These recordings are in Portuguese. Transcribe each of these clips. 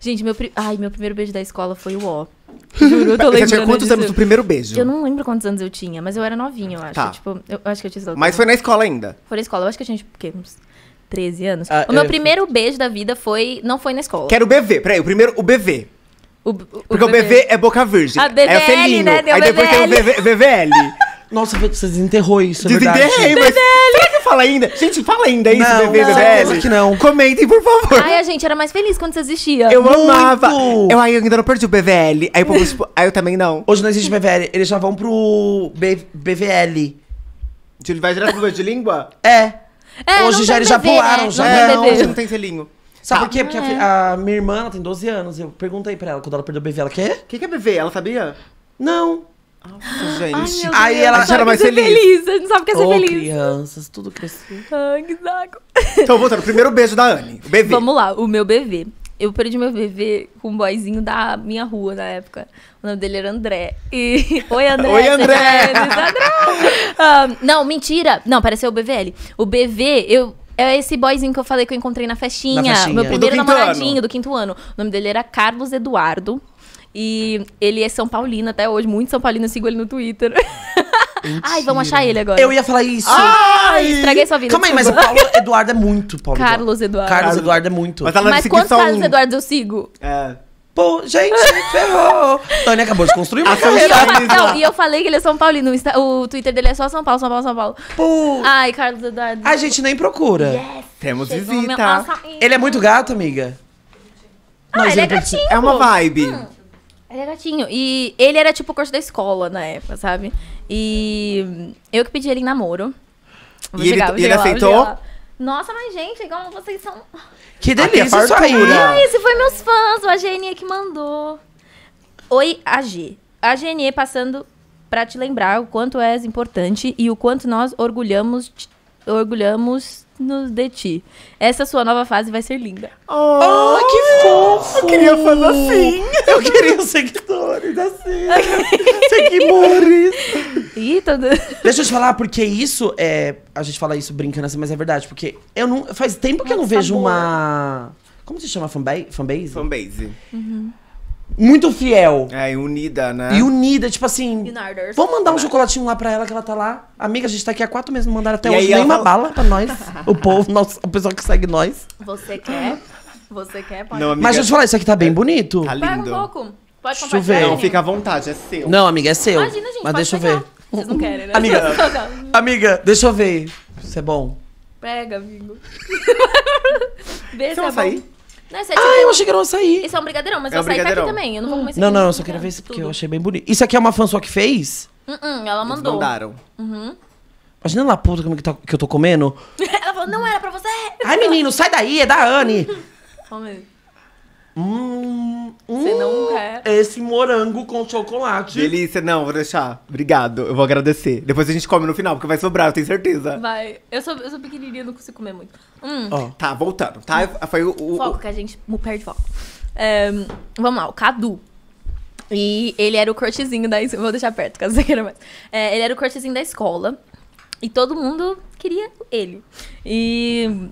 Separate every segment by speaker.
Speaker 1: Gente, meu, pri... Ai, meu primeiro beijo da escola foi o O. Juro, eu tô lembrando. Você tinha quantos disso. anos do primeiro beijo? Eu não lembro quantos anos eu tinha, mas eu era novinha, eu acho. Tá. Tipo, eu acho que eu tinha. Mas foi na escola ainda? Foi na escola, eu acho que a gente. tipo, Uns 13 anos. Ah, o meu é. primeiro beijo da vida foi. Não foi na escola. Quero o
Speaker 2: BV. Peraí, o primeiro, o BV. O, o, Porque o BV. o BV é boca virgem. A BVL, é o felino. Né? Deu aí BVL. depois
Speaker 3: tem o BV, BVL. Nossa, você desenterrou isso, é Desenterrei, verdade. mas será que fala ainda? Gente, fala ainda isso, não, bebê, não, bebê. que não. Comentem, por favor. Ai,
Speaker 1: a gente era mais feliz quando você existia. Eu Muito. amava.
Speaker 2: Eu, aí ainda não perdi o BVL. Aí o povo, aí eu também não. Hoje não existe BVL, eles
Speaker 3: já vão pro B, BVL. Ele vai direto pro de língua? É. é hoje já eles já pularam, já. É, não, hoje não tem selinho. Sabe tá. por quê? Porque a, ah, é. a, minha irmã, ela tem 12 anos. Eu perguntei pra ela quando ela perdeu o BV. Ela, quê? O que, que é BV? Ela sabia? Não. Nossa, gente. Ai, Aí ela já era mais é feliz. feliz.
Speaker 1: A gente sabe que é ser feliz.
Speaker 3: crianças, tudo cresceu.
Speaker 1: Ai, que saco.
Speaker 2: Então, voltando. Primeiro beijo da Anne. O bebê. Vamos
Speaker 1: lá, o meu bebê. Eu perdi meu bebê com um boyzinho da minha rua na época. O nome dele era André. E... Oi, André. Oi, André. Ah, não, mentira. Não, pareceu o BVL. O BV, eu... É esse boyzinho que eu falei que eu encontrei na festinha. Na festinha. Meu primeiro do namoradinho ano. do quinto ano. O nome dele era Carlos Eduardo. E ele é São Paulino até hoje. Muito São Paulino, eu sigo ele no Twitter. Mentira. Ai, vamos achar ele agora. Eu ia falar isso. Ai, estraguei sua vida. Calma aí, mas o Paulo
Speaker 3: Eduardo é muito Paulo Carlos Eduardo. Carlos Eduardo é muito. Mas tá na Mas quantos Carlos
Speaker 1: Eduardo eu sigo?
Speaker 3: É. Pô, gente, ferrou. Tânia acabou de construir uma casa. carreira. não,
Speaker 1: e eu falei que ele é São Paulino. O O Twitter dele é só São Paulo, São Paulo, São Paulo. Pô, Ai, Carlos Eduardo. a
Speaker 3: gente nem procura. Temos Chegou visita. Ele é muito gato, amiga? Ah, ele é gatinho. É uma vibe. Hum.
Speaker 1: Ele é gatinho. E ele era tipo o curso da escola na época, sabe? E eu que pedi ele em namoro. Vou e chegar, ele, ele lá, aceitou? Nossa, mas gente, igual vocês são.
Speaker 3: Que é delícia, isso é aí. Ai,
Speaker 1: esse foi meus fãs, o AGNE que mandou. Oi, AG. Genie passando para te lembrar o quanto és importante e o quanto nós orgulhamos orgulhamos nos de ti. Essa sua nova fase vai ser linda. Oh,
Speaker 3: oh que
Speaker 1: fofo. Eu queria fazer assim.
Speaker 3: Eu queria seguidores assim. seguidores. Ih, todo... Deixa eu te falar, porque isso é. A gente fala isso brincando assim, mas é verdade. Porque eu não. Faz tempo que eu não vejo uma. Como se chama? Fanbase? Fanbase. Fanbase. Uhum muito fiel. É, e unida, né? E unida, tipo assim. Uniders. Vamos mandar um chocolatinho lá pra ela que ela tá lá. Amiga, a gente tá aqui há quatro meses, não mandaram até e hoje nenhuma fala... bala pra nós. o povo, o pessoal que segue nós.
Speaker 1: Você quer? Você quer, pode. Não, amiga, Mas deixa eu te falar, isso
Speaker 3: aqui tá bem bonito. Tá Pega um pouco.
Speaker 1: Pode Deixa eu ver. Não, fica à
Speaker 3: vontade, é seu. Não, amiga, é seu. Imagina, gente, Mas pode deixa eu ver.
Speaker 1: Vocês não querem, né? Amiga.
Speaker 3: Amiga, deixa eu ver. Isso é bom.
Speaker 1: Pega, amigo. Vê se Você é vai sair? Não, é ah, tipo- Ah, eu achei que era um açaí. Isso é um brigadeirão, mas É um eu saí tá aqui também. Eu não vou comer esse Não, não, eu só queria ver isso porque eu
Speaker 3: achei bem bonito. Isso aqui é uma fã sua que fez?
Speaker 1: Hum, ela Eles mandou. mandaram. Uhum.
Speaker 3: Imagina lá, puta, como que, tá- que eu tô comendo.
Speaker 1: ela falou, não era pra você. Ai, menino, sai daí, é da Anne como Hum, Você hum, não quer?
Speaker 2: Esse morango com chocolate. Delícia, não, vou deixar. Obrigado, eu vou agradecer. Depois a gente come no final, porque vai sobrar, eu tenho certeza.
Speaker 1: Vai. Eu sou, eu sou pequenininha, não consigo comer muito. Hum. Oh,
Speaker 2: tá, voltando. Tá, foi o, o Foco, que
Speaker 1: a gente perde foco. É, vamos lá, o Cadu. E ele era o cortezinho da Vou deixar perto, caso você queira mais. É, ele era o cortezinho da escola. E todo mundo queria ele. E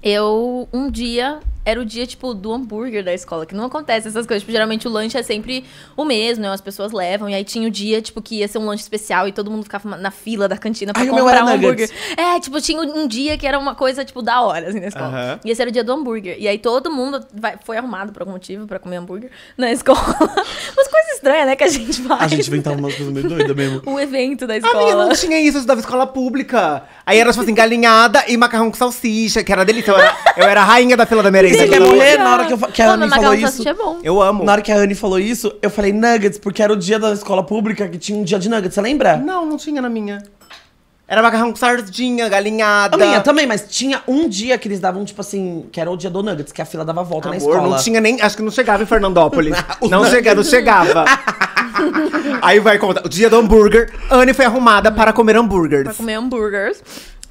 Speaker 1: eu, um dia, era o dia, tipo, do hambúrguer da escola, que não acontece essas coisas. Tipo, geralmente o lanche é sempre o mesmo, né? As pessoas levam. E aí tinha o dia, tipo, que ia ser um lanche especial e todo mundo ficava na fila da cantina pra Ai, comprar um hambúrguer. É, tipo, tinha um dia que era uma coisa, tipo, da hora, assim, na escola. Uh -huh. E esse era o dia do hambúrguer. E aí todo mundo vai, foi arrumado por algum motivo pra comer hambúrguer na escola. Umas coisas estranhas, né, que a gente faz. A gente
Speaker 3: inventava umas coisas meio doidas mesmo.
Speaker 1: o evento da escola. Amiga, não tinha isso, eu estudava escola pública. Aí era, tipo assim, galinhada
Speaker 3: e macarrão com salsicha, que era delícia. Eu era, eu era a rainha da fila da merenda você quer morrer? Na hora que, eu, que a Mano, Anne falou isso. é bom. Eu amo. Na hora que a Anne falou isso, eu falei nuggets, porque era o dia da escola pública que tinha um dia de nuggets, você lembra?
Speaker 2: Não, não tinha na minha.
Speaker 3: Era macarrão com sardinha, galinhada. A minha também, mas tinha um dia que eles davam, tipo assim, que era o dia do Nuggets, que a fila dava volta na escola. não tinha
Speaker 2: nem. Acho que não chegava em Fernandópolis. não, chega, não chegava. Aí vai contar. O dia do hambúrguer, Anne foi arrumada para comer hambúrgueres. Para comer
Speaker 1: hambúrgueres.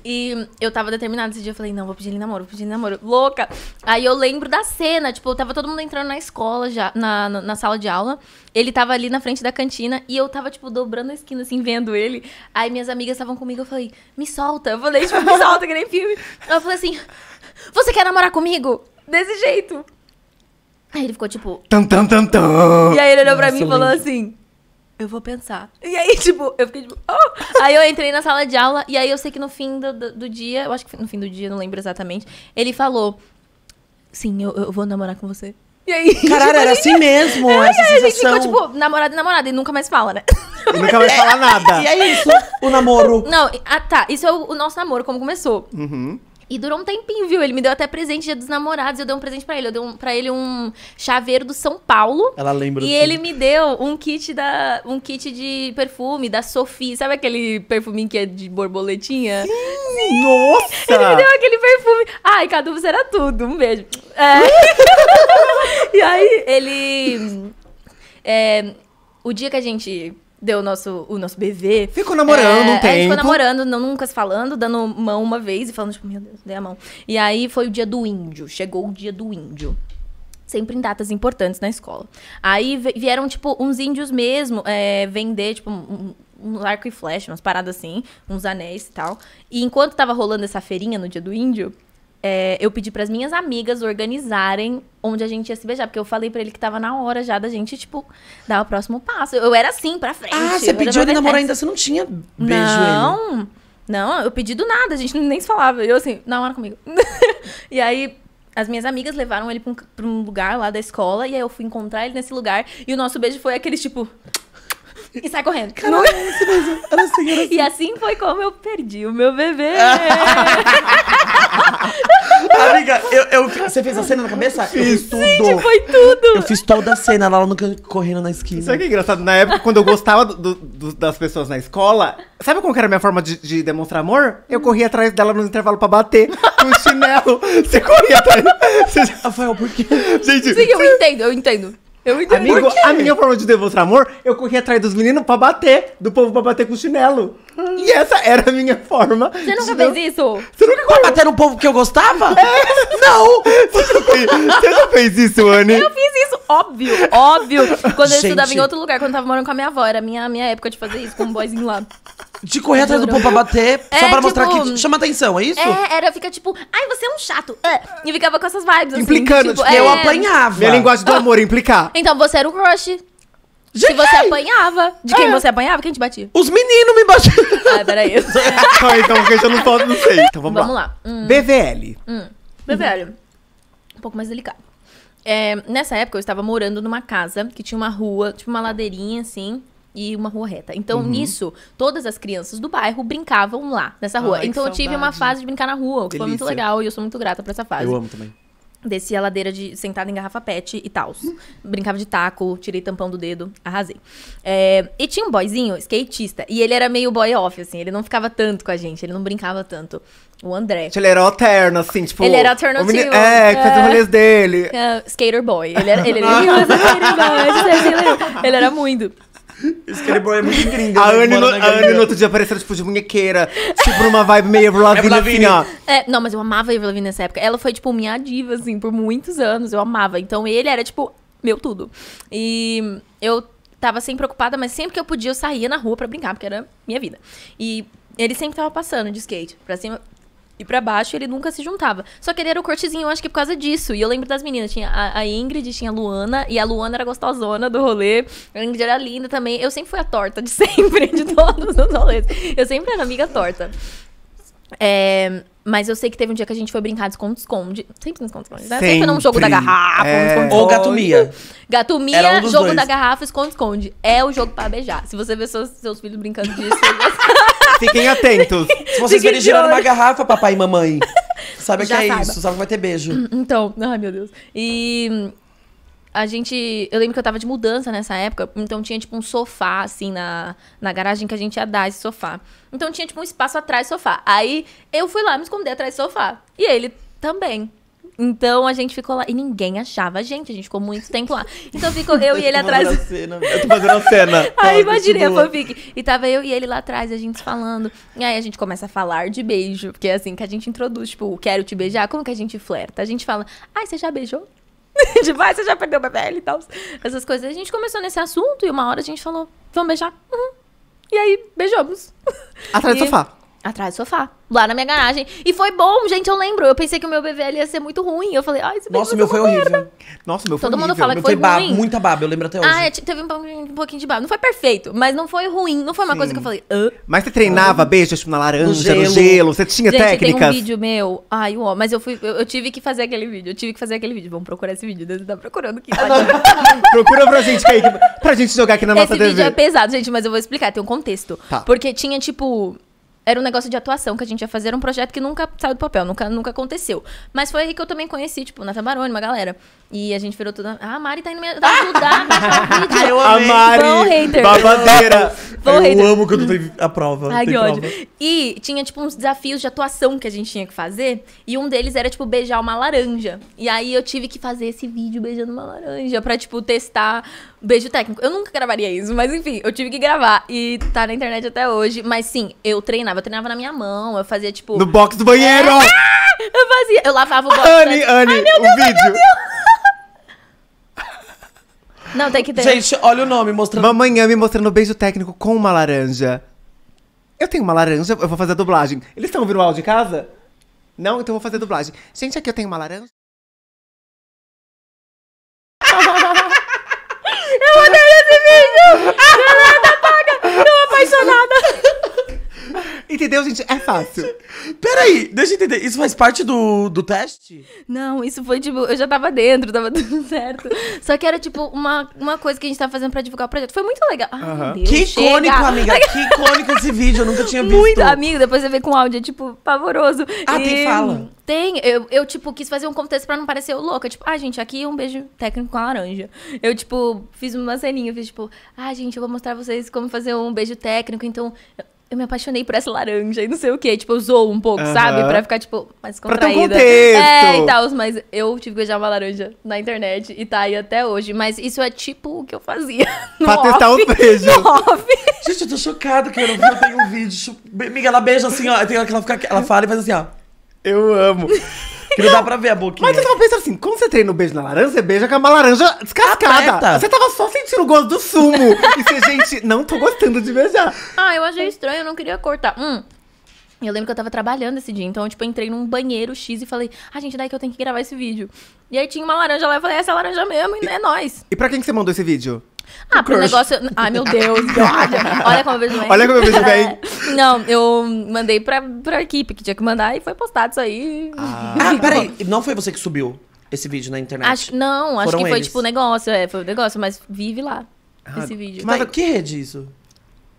Speaker 1: E eu tava determinada esse dia, eu falei, não, vou pedir ele namoro, vou pedir ele namoro. Louca! Aí eu lembro da cena, tipo, tava todo mundo entrando na escola já, na, na, na, sala de aula. Ele tava ali na frente da cantina e eu tava, tipo, dobrando a esquina, assim, vendo ele. Aí minhas amigas estavam comigo, eu falei, me solta. Eu falei, tipo, me solta, que nem filme. Eu falei assim, você quer namorar comigo? Desse jeito. Aí ele ficou, tipo...
Speaker 2: Tam, tam, tam, tam. E aí ele olhou Nossa, pra mim e falou
Speaker 1: assim eu vou pensar. E aí, tipo, eu fiquei tipo, oh! Aí eu entrei na sala de aula, e aí eu sei que no fim do, do, do dia, eu acho que no fim do dia, não lembro exatamente, ele falou: Sim, eu, eu vou namorar com você. E aí, tipo, Caralho, tipo, era assim mesmo, é, essa sensação. A gente ficou, tipo, namorado e namorada, e nunca mais fala, né?
Speaker 3: E nunca mais fala nada. e é isso, o namoro.
Speaker 1: Não, ah, tá, isso é o, o nosso namoro, como começou. Uhum. E durou um tempinho, viu? Ele me deu até presente dia dos namorados. Eu dei um presente para ele. Eu dei um, pra ele um chaveiro do São Paulo. Ela lembra. E ele me deu um kit da. um kit de perfume da Sophie. Sabe aquele perfuminho que é de borboletinha? Sim, nossa! Ele me deu aquele perfume. Ai, Cadu, você era tudo. Um beijo. É. e aí, ele. É, o dia que a gente deu o nosso, o nosso bebê. Ficou namorando é, um tempo. É, ficou namorando, não, nunca se falando, dando mão uma vez e falando, tipo, meu Deus, dei a mão. E aí foi o dia do índio, chegou o dia do índio. Sempre em datas importantes na escola. Aí vieram, tipo, uns índios mesmo é, vender, tipo, um, um arco e flecha, umas paradas assim, uns anéis e tal. E enquanto tava rolando essa feirinha no dia do índio, é, eu pedi para as minhas amigas organizarem onde a gente ia se beijar, porque eu falei para ele que tava na hora já da gente, tipo, dar o próximo passo. Eu, eu era assim, pra frente. Ah, você pediu ele namorar ainda, você não tinha beijo Não, ele. não, eu pedi do nada, a gente nem se falava. Eu assim, na hora comigo. e aí, as minhas amigas levaram ele para um, um lugar lá da escola, e aí eu fui encontrar ele nesse lugar, e o nosso beijo foi aquele, tipo e sai correndo. Caralho, é Era assim, era assim. E assim foi como eu perdi o meu bebê.
Speaker 3: Amiga, eu, eu, você fez a cena na cabeça? Fiz. Eu fiz tudo. Gente, foi tudo. Eu fiz toda a cena lá no correndo na esquina. Sabe o que é engraçado? Na época, quando eu gostava do,
Speaker 2: do, das pessoas na escola, sabe como era a minha forma de, de, demonstrar amor? Eu corria atrás dela no intervalo pra bater com o chinelo. Você corria atrás. Você... Rafael, por quê? Gente, Sim, eu
Speaker 1: entendo, eu entendo. Eu entendi. Amigo, a minha
Speaker 2: forma de demonstrar amor, eu corri atrás dos meninos pra bater, do povo pra bater com chinelo. E essa era a minha forma. Você nunca de... fez
Speaker 1: isso? Você
Speaker 3: nunca correu bater no povo que eu gostava? É. Não! Você nunca fez, você fez isso, Anne? Eu fiz isso, óbvio, óbvio. Quando eu Gente. estudava em outro
Speaker 1: lugar, quando eu tava morando com a minha avó, era a minha, minha época de fazer isso, com um boyzinho lá. De correr atrás do pão pra bater, é, só É, pra tipo, mostrar que
Speaker 3: chama atenção, é isso? É,
Speaker 1: era, fica tipo, ai, você é um chato. ah", E ficava com essas vibes, assim. Implicando, tipo, tipo é, Eu apanhava. Minha linguagem do ah.
Speaker 2: amor, implicar.
Speaker 1: Então você era o crush. Se Que você apanhava. De quem É. você apanhava, quem te batia? Os meninos me batiam. Ah, peraí. Então,
Speaker 2: então, porque eu não, tô, não sei. Então vamos, Vamos lá.
Speaker 1: Hum. BVL. Mas, hum. velho, um pouco mais delicado. É, nessa época, eu estava morando numa casa que tinha uma rua, tipo uma ladeirinha, assim e uma rua reta. Então, uhum. nisso, todas as crianças do bairro brincavam lá, nessa rua. Ai, então, eu tive uma fase de brincar na rua, que Delícia. foi muito legal e eu sou muito grata por essa fase. Eu amo também. Desci a ladeira de sentada em garrafa pet e tal. Brincava de taco, tirei tampão do dedo, arrasei. É, e tinha um boyzinho, skatista, e ele era meio boy off, assim, ele não ficava tanto com a gente, ele não brincava tanto. O André. Ele
Speaker 2: era alterno, assim, tipo. Ele era alternativo. Menino, é, que fazia é. rolês dele.
Speaker 1: É, skater boy. Ele era. Ele, ele, ele era muito.
Speaker 2: Esse é muito gringo. Né? A Anne no, no outro dia apareceu tipo de bonequeira, Tipo uma vibe meio Avril é Lavigne, assim,
Speaker 1: ó. É, não, mas eu amava a Avril Lavigne nessa época. Ela foi, tipo, minha diva, assim, por muitos anos. Eu amava. Então ele era, tipo, meu tudo. E eu tava sempre preocupada, mas sempre que eu podia, eu saía na rua pra brincar, porque era minha vida. E ele sempre tava passando de skate, pra cima, e para baixo, ele nunca se juntava. Só que ele era o cortezinho, eu acho que por causa disso. E eu lembro das meninas, tinha a, a, Ingrid, tinha a Luana, e a Luana era gostosona do rolê. A Ingrid era linda também. Eu sempre fui a torta de sempre, de todos os rolês. Eu sempre era amiga torta. É, mas eu sei que teve um dia que a gente foi brincar de esconde-esconde. Sempre esconde-esconde. Sempre. Né? sempre num jogo da garrafa. É... Um Ou gatumia. Gatumia, jogo dois. da garrafa, esconde-esconde. É o jogo pra beijar. Se você vê seus, seus filhos brincando disso, você
Speaker 3: Fiquem atentos. Se vocês verem girando uma garrafa, papai e mamãe. Sabe Já que é saiba. isso, sabe que vai ter beijo.
Speaker 1: Então, ai meu Deus. E a gente. Eu lembro que eu tava de mudança nessa época, então tinha tipo um sofá, assim, na, na garagem que a gente ia dar esse sofá. Então tinha tipo um espaço atrás do sofá. Aí eu fui lá, me esconder atrás do sofá. E ele também. Então a gente ficou lá e ninguém achava a gente, a gente ficou muito tempo lá. Então ficou eu e ele atrás. eu tô
Speaker 3: fazendo cena. Aí imaginei a
Speaker 1: fanfic. E tava eu e ele lá atrás, a gente falando. E aí a gente começa a falar de beijo, porque é assim que a gente introduz, tipo, quero te beijar, como que a gente flerta? A gente fala, ai, você já beijou? de vai, tipo, você já perdeu o pele e tal. Essas coisas. A gente começou nesse assunto e uma hora a gente falou, vamos beijar? Uhum. E aí, beijamos. Atrás e... do sofá. Atrás do sofá, lá na minha garagem. E foi bom, gente, eu lembro. Eu pensei que o meu BVL ia ser muito ruim. Eu falei, ai, esse Nossa, meu foi horrível.
Speaker 3: Merda. Nossa, meu foi Todo mundo fala que foi, foi ruim. muita baba, eu lembro até hoje. Ah, é,
Speaker 1: teve um pouquinho, de baba. Não foi perfeito, mas não foi ruim. Não foi uma Sim. coisa que eu falei... hã?
Speaker 2: mas você treinava beijos tipo, na laranja, no gelo. no gelo. Você tinha gente, técnicas? tem um
Speaker 1: vídeo meu... Ai, uó, mas eu fui... Eu, eu, tive que fazer aquele vídeo. Eu tive que fazer aquele vídeo. Vamos procurar esse vídeo. Deus tá procurando aqui. Ah,
Speaker 2: Procura pra gente, Kaique. Pra gente jogar aqui na nossa TV. Esse vídeo é
Speaker 1: pesado, gente, mas eu vou explicar. Tem um contexto. Tá. Porque tinha, tipo era um negócio de atuação que a gente ia fazer, era um projeto que nunca saiu do papel, nunca, nunca aconteceu. Mas foi aí que eu também conheci, tipo, Nata Baroni, uma galera. E a gente virou tudo. Ah, a Mari tá indo me ajudar a o vídeo. Eu A Mari, Bom hater. babadeira. Bom eu hater. amo
Speaker 3: quando tem a prova. Ai, que ódio.
Speaker 1: E tinha, tipo, uns desafios de atuação que a gente tinha que fazer. E um deles era, tipo, beijar uma laranja. E aí eu tive que fazer esse vídeo beijando uma laranja pra, tipo, testar Beijo técnico. Eu nunca gravaria isso, mas enfim, eu tive que gravar. E tá na internet até hoje. Mas sim, eu treinava. Eu treinava na minha mão. Eu fazia tipo. No box
Speaker 2: do banheiro! É... Ah!
Speaker 1: Eu fazia. Eu lavava o box. Anne, né? Anne, o Deus, vídeo. Ai, Não, tem que ter. Gente,
Speaker 3: olha o nome mostrando.
Speaker 2: Amanhã me mostrando beijo técnico com uma laranja. Eu tenho uma laranja, eu vou fazer a dublagem. Eles estão ouvindo o áudio de casa? Não? Então eu vou fazer a dublagem. Gente, aqui eu tenho uma laranja. Caralho! Caralho, paga!
Speaker 3: Entendeu, gente? É fácil. Peraí, deixa eu entender. Isso faz parte do, do teste?
Speaker 1: Não, isso foi tipo. Eu já tava dentro, tava tudo certo. Só que era tipo uma, uma coisa que a gente tava fazendo pra divulgar o projeto. Foi muito legal. Ai, Deus, que icônico, chega. amiga. Que
Speaker 3: icônico esse vídeo. Eu nunca tinha visto. Muito amigo.
Speaker 1: Depois você vê com áudio, é tipo, pavoroso. Ah, e... tem fala. Tem. Eu, eu, tipo, quis fazer um contexto pra não parecer louca. Tipo, ah, gente, aqui um beijo técnico com a laranja. Eu, tipo, fiz uma ceninha. Fiz tipo, ah, gente, eu vou mostrar pra vocês como fazer um beijo técnico. Então, eu me apaixonei por essa laranja e não sei o quê. Tipo, eu zoo um pouco, sabe? Pra ficar, tipo, mais contraída. Pra ter um contexto. É, e tal. Mas eu tive que beijar uma laranja na internet e tá aí até hoje. Mas isso é tipo o que eu fazia
Speaker 3: no Pra off, testar o beijo. Gente, eu tô chocado que eu não vi, eu tenho um vídeo. miga ela beija assim, ó. Ela, fica, ela fala e faz assim, ó. Eu amo. Que não, não dá pra ver a boquinha. Mas eu tava pensando assim, quando você treina o beijo na laranja, você beija com uma
Speaker 2: laranja descascada. Aperta. Você tava só sentindo o gosto do sumo. e você, gente, não tô gostando de
Speaker 1: beijar. Ah, eu achei estranho, eu não queria cortar. Hum, eu lembro que eu tava trabalhando esse dia, então tipo, eu, tipo, entrei num banheiro X e falei, ah, gente, daí que eu tenho que gravar esse vídeo. E aí tinha uma laranja lá, eu falei, é essa é laranja mesmo, e, e é né, nós.
Speaker 2: E pra quem que você mandou esse vídeo?
Speaker 1: Ah, o pro negócio. Ai, meu Deus, olha. como eu vejo bem. Olha como eu vejo bem. É. Não, eu mandei pra, pra equipe que tinha que mandar e foi postado isso aí. Ah, ah peraí,
Speaker 3: não foi você que subiu esse vídeo na internet? Acho,
Speaker 1: não, acho Foram que foi eles. tipo negócio, é, foi um negócio, mas vive lá ah, esse vídeo. Mas tá
Speaker 3: que rede é isso?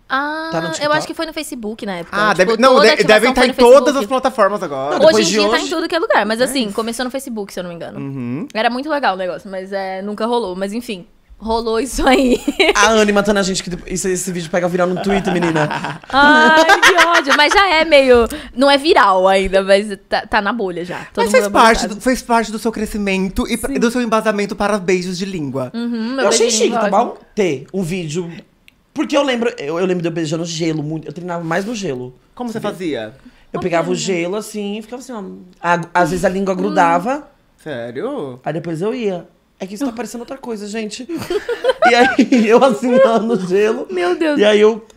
Speaker 1: Tá ah, tá eu acho que foi no Facebook na época. Ah, tipo, deve, não, de, devem estar em todas
Speaker 2: as plataformas agora. Não,
Speaker 1: hoje em dia tá hoje... tá em tudo que é lugar, mas é assim, é começou no Facebook, se eu não me engano. Uhum. Era muito legal o negócio, mas é, nunca rolou. Mas enfim, rolou isso aí.
Speaker 3: A Anne matando a gente, que esse, esse vídeo pega viral no Twitter, menina.
Speaker 1: Ai, que ódio. Mas já é meio. Não é viral ainda, mas tá, tá na bolha já. Todo mas fez é parte, do,
Speaker 2: fez parte do seu crescimento e Sim. do seu embasamento para beijos
Speaker 3: de língua. Uhum, eu achei chique, tá bom? Ter um vídeo porque eu lembro, eu, eu lembro de eu beijando gelo muito. Eu treinava mais no gelo. Como você fazia?
Speaker 1: Eu pegava o gelo
Speaker 3: assim e ficava assim, ó. A, às vezes a língua hum. grudava. Sério? Aí depois eu ia. É que isso tá parecendo outra coisa, gente. e aí eu assim lá no gelo. Meu Deus. E aí eu